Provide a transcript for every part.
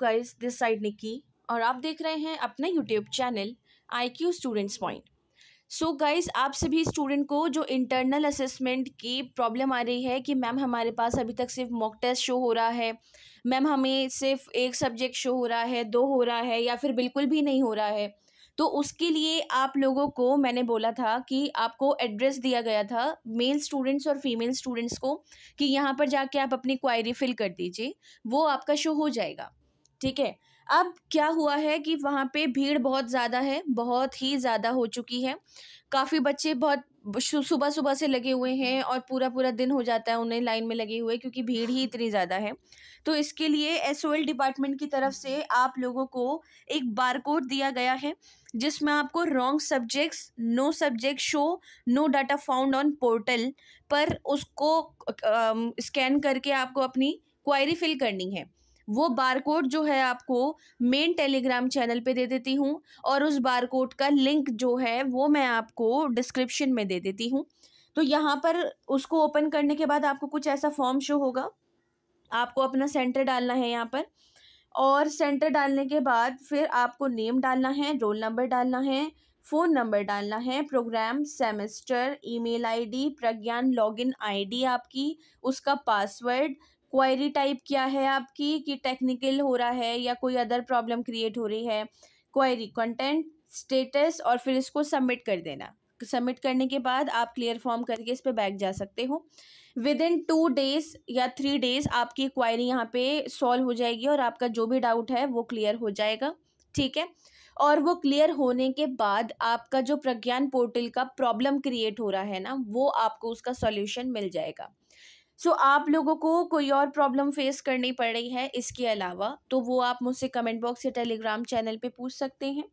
guys this side Nikki और आप देख रहे हैं अपना YouTube channel I Q students point so guys आप सभी स्टूडेंट को जो इंटरनल असेसमेंट की प्रॉब्लम आ रही है कि मैम हमारे पास अभी तक सिर्फ मॉक टेस्ट शो हो रहा है मैम हमें सिर्फ एक सब्जेक्ट शो हो रहा है दो हो रहा है या फिर बिल्कुल भी नहीं हो रहा है तो उसके लिए आप लोगों को मैंने बोला था कि आपको एड्रेस दिया गया था मेल स्टूडेंट्स और फीमेल स्टूडेंट्स को कि यहाँ पर जाके आप अपनी क्वायरी फिल कर दीजिए वो आपका शो हो जाएगा ठीक है अब क्या हुआ है कि वहाँ पे भीड़ बहुत ज़्यादा है बहुत ही ज़्यादा हो चुकी है काफ़ी बच्चे बहुत सुबह सुबह से लगे हुए हैं और पूरा पूरा दिन हो जाता है उन्हें लाइन में लगे हुए क्योंकि भीड़ ही इतनी ज़्यादा है तो इसके लिए एस डिपार्टमेंट की तरफ से आप लोगों को एक बारकोड दिया गया है जिसमें आपको wrong subjects no subject show no data found on portal पर उसको स्कैन करके आपको अपनी क्वायरी फिल करनी है वो बारकोड जो है आपको मेन टेलीग्राम चैनल पे दे देती हूँ और उस बारकोड का लिंक जो है वो मैं आपको डिस्क्रिप्शन में दे देती हूँ तो यहाँ पर उसको ओपन करने के बाद आपको कुछ ऐसा फॉर्म शो होगा आपको अपना सेंटर डालना है यहाँ पर और सेंटर डालने के बाद फिर आपको नेम डालना है रोल नंबर डालना है फ़ोन नंबर डालना है program semester email ID Pragyan login ID आपकी उसका पासवर्ड क्वायरी टाइप क्या है आपकी कि टेक्निकल हो रहा है या कोई अदर प्रॉब्लम क्रिएट हो रही है क्वायरी कंटेंट स्टेटस और फिर इसको सबमिट कर देना सबमिट करने के बाद आप क्लियर फॉर्म करके इस पर बैक जा सकते हो विद इन टू डेज या थ्री डेज आपकी क्वायरी यहाँ पे सॉल्व हो जाएगी और आपका जो भी डाउट है वो क्लियर हो जाएगा ठीक है और वो क्लियर होने के बाद आपका जो प्रज्ञान पोर्टल का प्रॉब्लम क्रिएट हो रहा है ना वो आपको उसका सॉल्यूशन मिल जाएगा सो so, आप लोगों को कोई और प्रॉब्लम फेस करनी पड़ रही है इसके अलावा तो वो आप मुझसे कमेंट बॉक्स या टेलीग्राम चैनल पे पूछ सकते हैं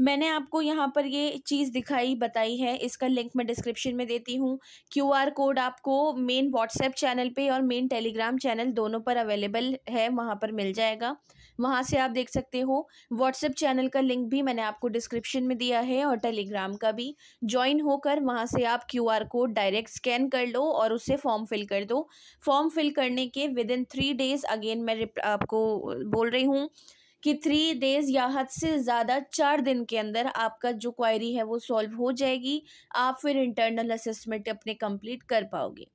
मैंने आपको यहाँ पर ये चीज़ दिखाई बताई है इसका लिंक मैं डिस्क्रिप्शन में देती हूँ क्यूआर कोड आपको मेन व्हाट्सएप चैनल पे और मेन टेलीग्राम चैनल दोनों पर अवेलेबल है वहाँ पर मिल जाएगा वहाँ से आप देख सकते हो व्हाट्सएप चैनल का लिंक भी मैंने आपको डिस्क्रिप्शन में दिया है और टेलीग्राम का भी ज्वाइन होकर वहाँ से आप क्यू कोड डायरेक्ट स्कैन कर लो और उससे फॉर्म फिल कर दो फॉर्म फिल करने के within three days again मैं आपको बोल रही हूँ कि थ्री डेज या हद से ज़्यादा चार दिन के अंदर आपका जो क्वायरी है वो सॉल्व हो जाएगी आप फिर इंटरनल असेसमेंट अपने कंप्लीट कर पाओगे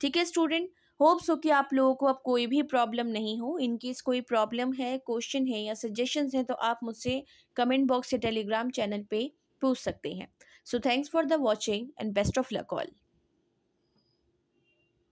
ठीक है स्टूडेंट होप्स हो कि आप लोगों को अब कोई भी प्रॉब्लम नहीं हो इनकेस कोई प्रॉब्लम है क्वेश्चन है या सजेशंस हैं तो आप मुझसे कमेंट बॉक्स या टेलीग्राम चैनल पे पूछ सकते हैं so thanks for the watching and best of luck all